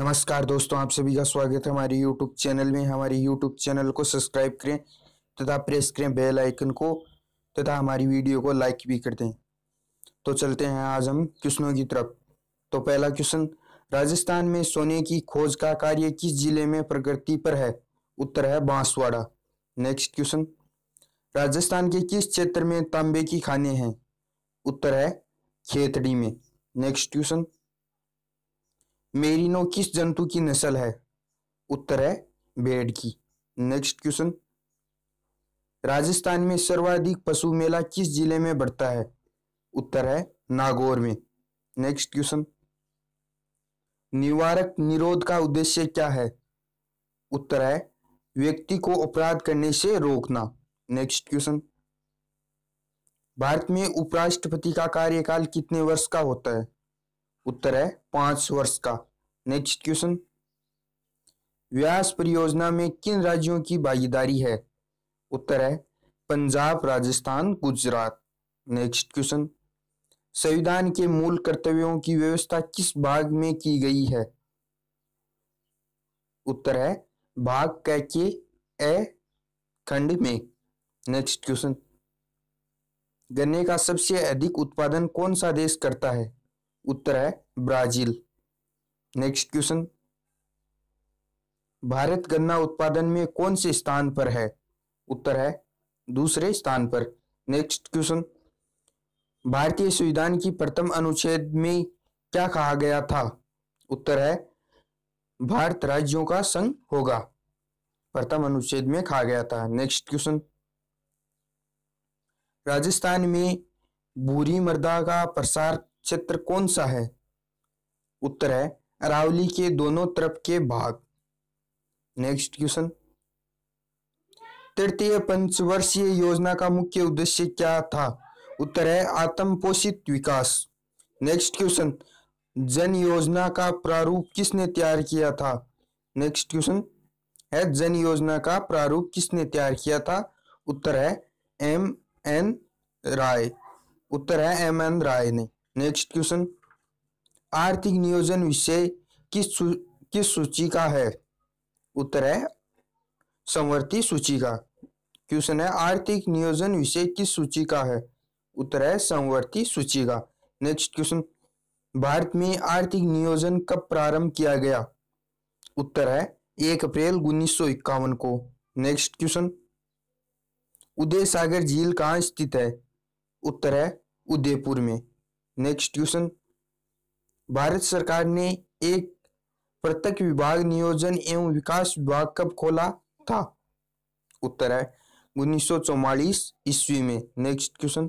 नमस्कार दोस्तों आप सभी का स्वागत है हमारे YouTube चैनल में हमारे YouTube चैनल को सब्सक्राइब करें तथा प्रेस करें बेल आइकन को तथा हमारी वीडियो को लाइक भी कर दें तो चलते हैं आज हम क्वेश्चनों की तरफ तो पहला क्वेश्चन राजस्थान में सोने की खोज का कार्य किस जिले में प्रगति पर है उत्तर है बांसवाड़ा नेक्स्ट क्वेश्चन राजस्थान के किस क्षेत्र में तांबे की खाने हैं उत्तर है खेतड़ी में नेक्स्ट क्वेश्चन मेरिनो किस जंतु की नस्ल है उत्तर है भेड़ की नेक्स्ट क्वेश्चन राजस्थान में सर्वाधिक पशु मेला किस जिले में बढ़ता है उत्तर है नागौर में नेक्स्ट क्वेश्चन निवारक निरोध का उद्देश्य क्या है उत्तर है व्यक्ति को अपराध करने से रोकना नेक्स्ट क्वेश्चन भारत में उपराष्ट्रपति का कार्यकाल कितने वर्ष का होता है उत्तर है पांच वर्ष का नेक्स्ट क्वेश्चन व्यास परियोजना में किन राज्यों की भागीदारी है उत्तर है पंजाब राजस्थान गुजरात नेक्स्ट क्वेश्चन संविधान के मूल कर्तव्यों की व्यवस्था किस भाग में की गई है उत्तर है भाग कह के ए खंड में नेक्स्ट क्वेश्चन गन्ने का सबसे अधिक उत्पादन कौन सा देश करता है उत्तर है ब्राजील नेक्स्ट क्वेश्चन भारत गन्ना उत्पादन में कौन से स्थान पर है उत्तर है दूसरे स्थान पर नेक्स्ट क्वेश्चन भारतीय संविधान की प्रथम अनुच्छेद में क्या कहा गया था उत्तर है भारत राज्यों का संघ होगा प्रथम अनुच्छेद में कहा गया था नेक्स्ट क्वेश्चन राजस्थान में भूरी मर्दा का प्रसार क्षेत्र कौन सा है उत्तर है अरावली के दोनों तरफ के भाग नेक्स्ट क्वेश्चन तृतीय पंचवर्षीय योजना का मुख्य उद्देश्य क्या था उत्तर है आत्मपोषित विकास नेक्स्ट क्वेश्चन जन योजना का प्रारूप किसने तैयार किया था नेक्स्ट क्वेश्चन है जन योजना का प्रारूप किसने तैयार किया था उत्तर है एम एन राय उत्तर है एम एन राय ने नेक्स्ट क्वेश्चन आर्थिक नियोजन विषय किस किस सूची का है उत्तर है समवर्ती सूची का क्वेश्चन है आर्थिक नियोजन विषय किस सूची का है उत्तर है समवर्ती सूची का नेक्स्ट क्वेश्चन भारत में आर्थिक नियोजन कब प्रारंभ किया गया उत्तर है एक अप्रैल उन्नीस को नेक्स्ट क्वेश्चन उदय सागर झील कहाँ स्थित है उत्तर है उदयपुर में नेक्स्ट क्वेश्चन भारत सरकार ने एक प्रत्यक्ष विभाग नियोजन एवं विकास विभाग कब खोला था उत्तर है उन्नीस ईस्वी में नेक्स्ट क्वेश्चन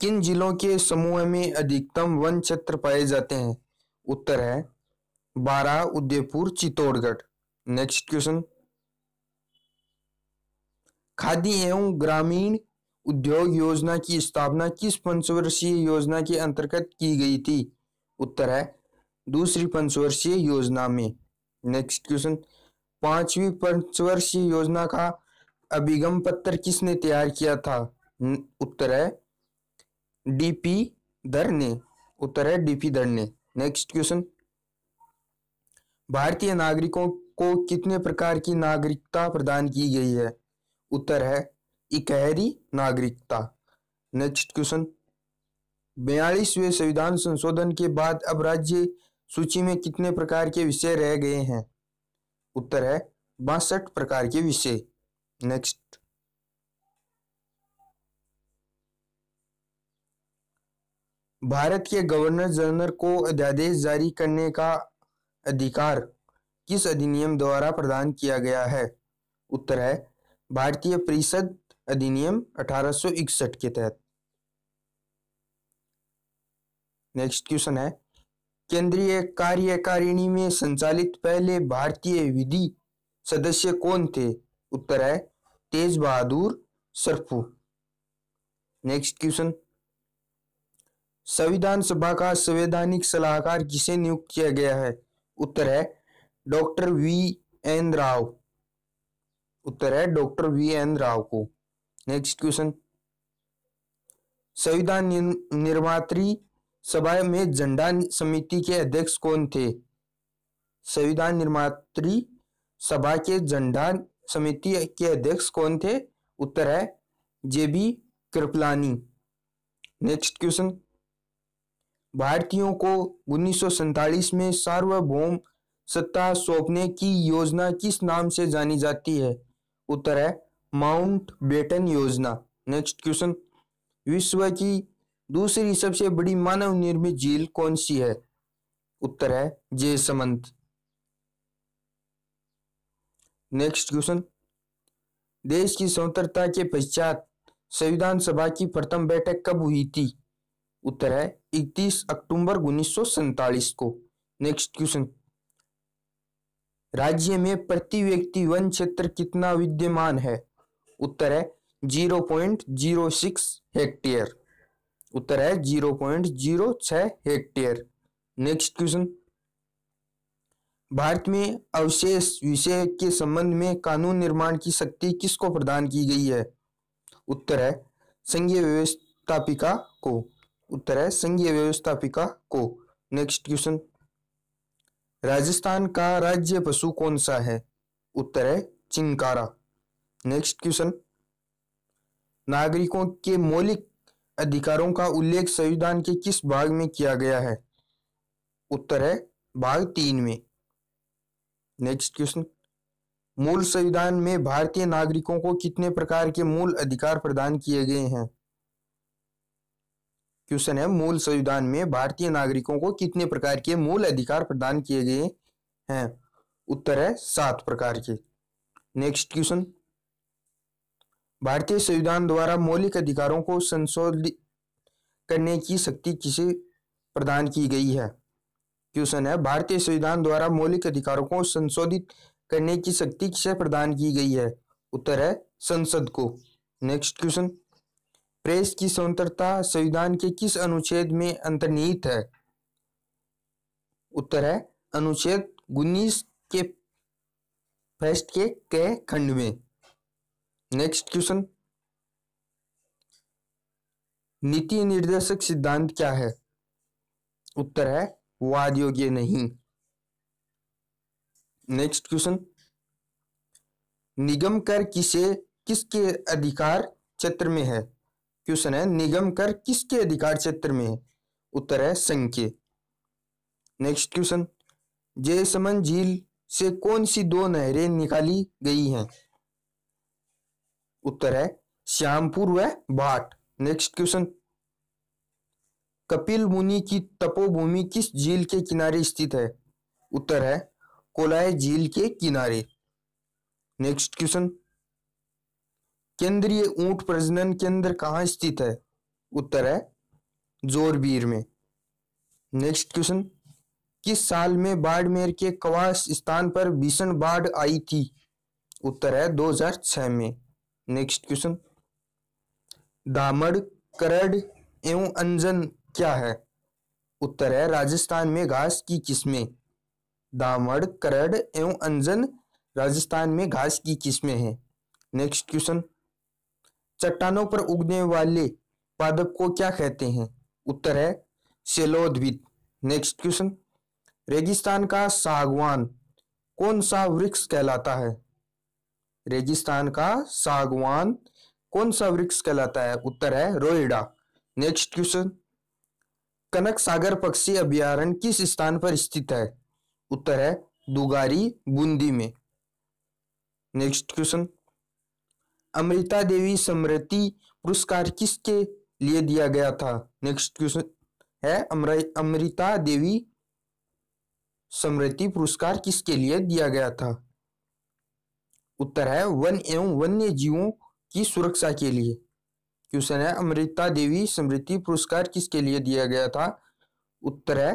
किन जिलों के समूह में अधिकतम वन क्षेत्र पाए जाते हैं उत्तर है बारह उदयपुर चित्तौड़गढ़ नेक्स्ट क्वेश्चन खादी एवं ग्रामीण उद्योग योजना की स्थापना किस पंचवर्षीय योजना के अंतर्गत की गई थी उत्तर है दूसरी पंचवर्षीय योजना में नेक्स्ट क्वेश्चन पांचवी पंचवर्षीय योजना का अभिगम पत्र किसने तैयार किया था उत्तर है डीपी दर ने उत्तर है डीपी दर ने नेक्स्ट क्वेश्चन भारतीय नागरिकों को कितने प्रकार की नागरिकता प्रदान की गई है उत्तर है इकहरी नागरिकता नेक्स्ट क्वेश्चन बयालीसवें संविधान संशोधन के बाद अब राज्य सूची में कितने प्रकार के विषय रह गए हैं उत्तर है बासठ प्रकार के विषय नेक्स्ट भारत के गवर्नर जनरल को अध्यादेश जारी करने का अधिकार किस अधिनियम द्वारा प्रदान किया गया है उत्तर है भारतीय परिषद अधिनियम 1861 के तहत नेक्स्ट क्वेश्चन है केंद्रीय कार्यकारिणी में संचालित पहले भारतीय विधि सदस्य कौन थे उत्तर है तेज बहादुर सरफू नेक्स्ट क्वेश्चन संविधान सभा का संवैधानिक सलाहकार किसे नियुक्त किया गया है उत्तर है डॉक्टर वी एन राव उत्तर है डॉक्टर वी एन राव को नेक्स्ट क्वेश्चन संविधान निर्मात्री सभा में झंडा समिति के अध्यक्ष कौन थे संविधान निर्मात्री सभा के झंडा समिति के अध्यक्ष कौन थे उत्तर है जेबी कृपलानी नेक्स्ट क्वेश्चन भारतीयों को उन्नीस में सार्वभौम सत्ता सौंपने की योजना किस नाम से जानी जाती है उत्तर है माउंट बेटन योजना नेक्स्ट क्वेश्चन विश्व की दूसरी सबसे बड़ी मानव निर्मित झील कौन सी है उत्तर है जय समंत नेक्स्ट क्वेश्चन देश की स्वतंत्रता के पश्चात संविधान सभा की प्रथम बैठक कब हुई थी उत्तर है 31 अक्टूबर उन्नीस को नेक्स्ट क्वेश्चन राज्य में प्रति व्यक्ति वन क्षेत्र कितना विद्यमान है उत्तर है zero point zero six hectare उत्तर है zero point zero hectare next question Bharat में अवशेष विषय के संबंध में कानून निर्माण की शक्ति किसको प्रदान की गई है उत्तर है संघीय व्यवस्थापिका को उत्तर है संघीय व्यवस्थापिका को नेक्स्ट क्वेश्चन राजस्थान का राज्य पशु कौन सा है उत्तर है चिंकारा नेक्स्ट क्वेश्चन नागरिकों के मौलिक अधिकारों का उल्लेख संविधान के किस भाग में किया गया है उत्तर है भाग तीन में नेक्स्ट क्वेश्चन मूल संविधान में भारतीय नागरिकों को कितने प्रकार के मूल अधिकार प्रदान किए गए हैं क्वेश्चन है मूल संविधान में भारतीय नागरिकों को कितने प्रकार के मूल अधिकार प्रदान किए गए हैं उत्तर है सात प्रकार के नेक्स्ट क्वेश्चन भारतीय संविधान द्वारा मौलिक अधिकारों को संशोधित करने की शक्ति किसे प्रदान की गई है क्वेश्चन है भारतीय संविधान द्वारा मौलिक अधिकारों को संशोधित करने की शक्ति किसे प्रदान की गई है उत्तर है संसद को नेक्स्ट क्वेश्चन प्रेस की स्वतंत्रता संविधान के किस अनुच्छेद में अंतर्निहित है उत्तर है अनुच्छेद उन्नीस के फर्स्ट के कै खंड में नेक्स्ट क्वेश्चन नीति निर्देशक सिद्धांत क्या है उत्तर है वाद योग्य नहीं नेक्स्ट क्वेश्चन निगम कर किसे किसके अधिकार क्षेत्र में है क्वेश्चन है निगम कर किसके अधिकार क्षेत्र में है उत्तर है संख्य नेक्स्ट क्वेश्चन जयसमन झील से कौन सी दो नहरें निकाली गई हैं उत्तर है श्यामपुर व भाट नेक्स्ट क्वेश्चन कपिल मुनि की तपोभूमि किस झील के किनारे स्थित है उत्तर है कोलाय झील के किनारे नेक्स्ट क्वेश्चन केंद्रीय ऊंट प्रजनन केंद्र कहाँ स्थित है उत्तर है जोरबीर में नेक्स्ट क्वेश्चन किस साल में बाड़मेर के कवास स्थान पर भीषण बाढ़ आई थी उत्तर है 2006 में नेक्स्ट क्वेश्चन दामड़ करड एवं अंजन क्या है उत्तर है राजस्थान में घास की किस्में दामड़ करड एवं अंजन राजस्थान में घास की किस्में हैं नेक्स्ट क्वेश्चन चट्टानों पर उगने वाले पादप को क्या कहते हैं उत्तर है सेलोद्भिद नेक्स्ट क्वेश्चन रेगिस्तान का सागवान कौन सा वृक्ष कहलाता है रेगिस्तान का सागवान कौन सा वृक्ष कहलाता है उत्तर है रोइडा नेक्स्ट क्वेश्चन कनक सागर पक्षी अभ्यारण्य किस स्थान पर स्थित है उत्तर है दुगारी बूंदी में नेक्स्ट क्वेश्चन अमृता देवी स्मृति पुरस्कार किसके लिए दिया गया था नेक्स्ट क्वेश्चन है अमृता देवी स्मृति पुरस्कार किसके लिए दिया गया था उत्तर है वन एवं वन्य जीवों की सुरक्षा के लिए क्वेश्चन है अमृता देवी स्मृति पुरस्कार किसके लिए दिया गया था उत्तर है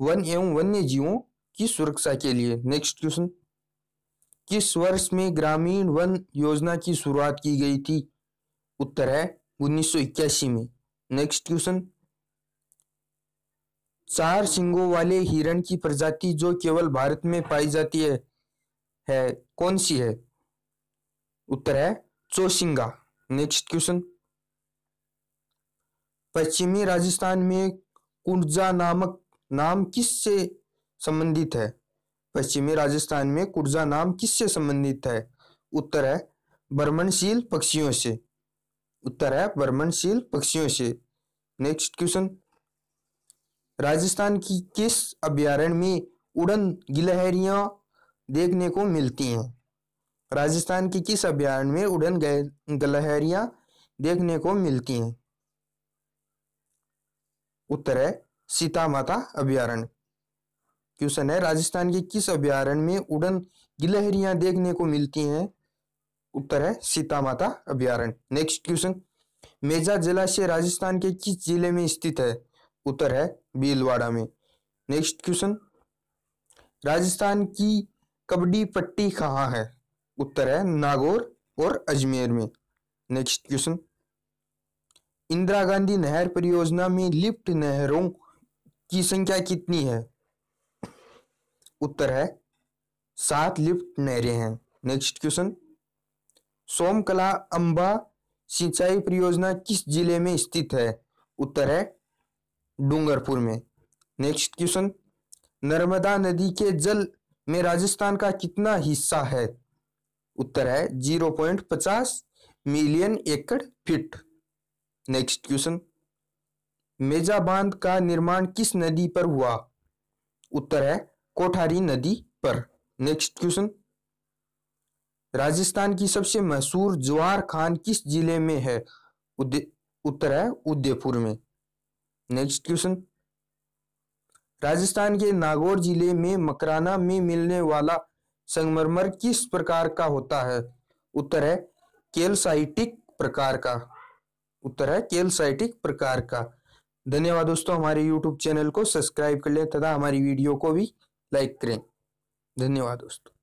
वन एवं वन्य जीवों की सुरक्षा के लिए नेक्स्ट क्वेश्चन किस वर्ष में ग्रामीण वन योजना की शुरुआत की गई थी उत्तर है उन्नीस में नेक्स्ट क्वेश्चन चार सिंगों वाले हिरण की प्रजाति जो केवल भारत में पाई जाती है है कौन सी है उत्तर है चोशिंगा नेक्स्ट क्वेश्चन पश्चिमी राजस्थान में कुर्जा नामक नाम किससे संबंधित है पश्चिमी राजस्थान में कुर्जा नाम किससे संबंधित है उत्तर है भ्रमणशील पक्षियों से उत्तर है भ्रमणशील पक्षियों से नेक्स्ट क्वेश्चन राजस्थान की किस अभ्यारण्य में उड़न गिलहरियां देखने को मिलती हैं राजस्थान के किस अभ्यारण्य में उड़न गलहरिया देखने को मिलती हैं उत्तर है सीता माता अभ्यारण्य क्वेश्चन है राजस्थान के किस अभ्यारण्य में उड़न गिलहरियां देखने को मिलती हैं उत्तर है सीता माता अभ्यारण्य नेक्स्ट क्वेश्चन मेजा जलाशय राजस्थान के किस जिले में स्थित है उत्तर है भीलवाड़ा में नेक्स्ट क्वेश्चन राजस्थान की कबड्डी पट्टी कहाँ है उत्तर है नागौर और अजमेर में नेक्स्ट क्वेश्चन इंदिरा गांधी नहर परियोजना में लिफ्ट नहरों की संख्या कितनी है उत्तर है सात लिफ्ट नहरें हैं नेक्स्ट क्वेश्चन सोमकला अंबा सिंचाई परियोजना किस जिले में स्थित है उत्तर है डूंगरपुर में नेक्स्ट क्वेश्चन नर्मदा नदी के जल में राजस्थान का कितना हिस्सा है उत्तर है जीरो पॉइंट पचास million acre feet next question Meja बांध का निर्माण किस नदी पर हुआ उत्तर है कोठारी नदी पर नेक्स्ट क्वेश्चन राजस्थान की सबसे मशहूर जवार खान किस जिले में है उत्तर है उदयपुर में नेक्स्ट क्वेश्चन राजस्थान के नागौर जिले में मकराना में मिलने वाला संगमरमर किस प्रकार का होता है उत्तर है केलसाइटिक प्रकार का उत्तर है केलसाइटिक प्रकार का धन्यवाद दोस्तों हमारे यूट्यूब चैनल को सब्सक्राइब कर लें तथा हमारी वीडियो को भी लाइक करें धन्यवाद दोस्तों